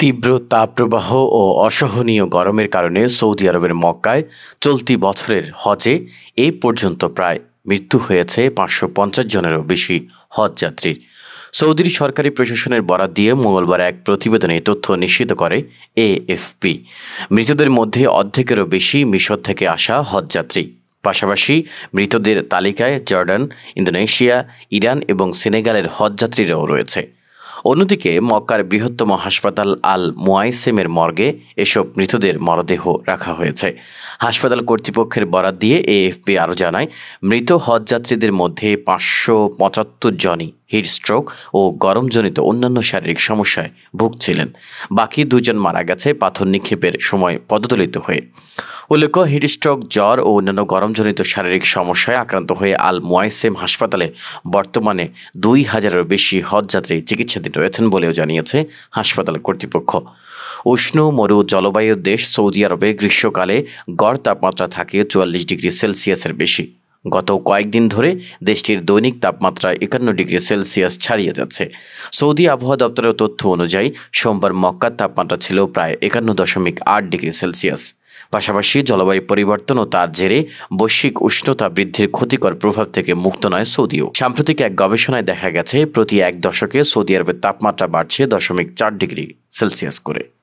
তীব্র তাপপ্রবাহ ও অসহনীয় গরমের কারণে সৌদি আরবের মক্কায় চলতি বছরের হজে এ পর্যন্ত প্রায় মৃত্যু হয়েছে পাঁচশো পঞ্চাশ জনেরও বেশি হজ যাত্রীর সৌদির সরকারি প্রশাসনের বরাত দিয়ে মঙ্গলবার এক প্রতিবেদনে তথ্য নিশ্চিত করে এএফপি মৃতদের মধ্যে অর্ধেকেরও বেশি মিশর থেকে আসা হজযাত্রী পাশাপাশি মৃতদের তালিকায় জর্ডান ইন্দোনেশিয়া ইরান এবং সেনেগালের হজযাত্রীরাও রয়েছে অন্যদিকে মক্কার বৃহত্তম হাসপাতাল আল মোয়াইসেমের মর্গে এসব মৃতদের মরদেহ রাখা হয়েছে হাসপাতাল কর্তৃপক্ষের বরাত দিয়ে এএফপি আরও জানায় মৃত হজযাত্রীদের মধ্যে পাঁচশো পঁচাত্তর জনই হিট স্ট্রোক ও গরমজনিত অন্যান্য শারীরিক সমস্যায় ভুগছিলেন বাকি দুজন মারা গেছে পাথর নিক্ষেপের সময় পদতলিত হয়ে উল্লেখ্য হিটস্ট্রোক জ্বর ও অন্যান্য গরমজনিত শারীরিক সমস্যায় আক্রান্ত হয়ে আল মোয়াইসেম হাসপাতালে বর্তমানে দুই হাজারেরও বেশি হজযাত্রী চিকিৎসাধীন রয়েছেন বলেও জানিয়েছে হাসপাতাল কর্তৃপক্ষ উষ্ণ মরু জলবায়ুর দেশ সৌদি আরবে গ্রীষ্মকালে গড় তাপমাত্রা থাকে চুয়াল্লিশ ডিগ্রি সেলসিয়াসের বেশি গত কয়েকদিন ধরে দেশটির দৈনিক তাপমাত্রা একান্ন ডিগ্রি সেলসিয়াস ছাড়িয়ে যাচ্ছে সৌদি আবহাওয়া দপ্তরের তথ্য অনুযায়ী সোমবার মক্কার তাপমাত্রা ছিল প্রায় একান্ন দশমিক আট ডিগ্রি সেলসিয়াস পাশাপাশি জলবায়ু পরিবর্তন ও তার জেরে বৈশ্বিক উষ্ণতা বৃদ্ধির ক্ষতিকর প্রভাব থেকে মুক্ত নয় সৌদিও সাম্প্রতিক এক গবেষণায় দেখা গেছে প্রতি এক দশকে সৌদি আরবের তাপমাত্রা বাড়ছে দশমিক চার ডিগ্রি সেলসিয়াস করে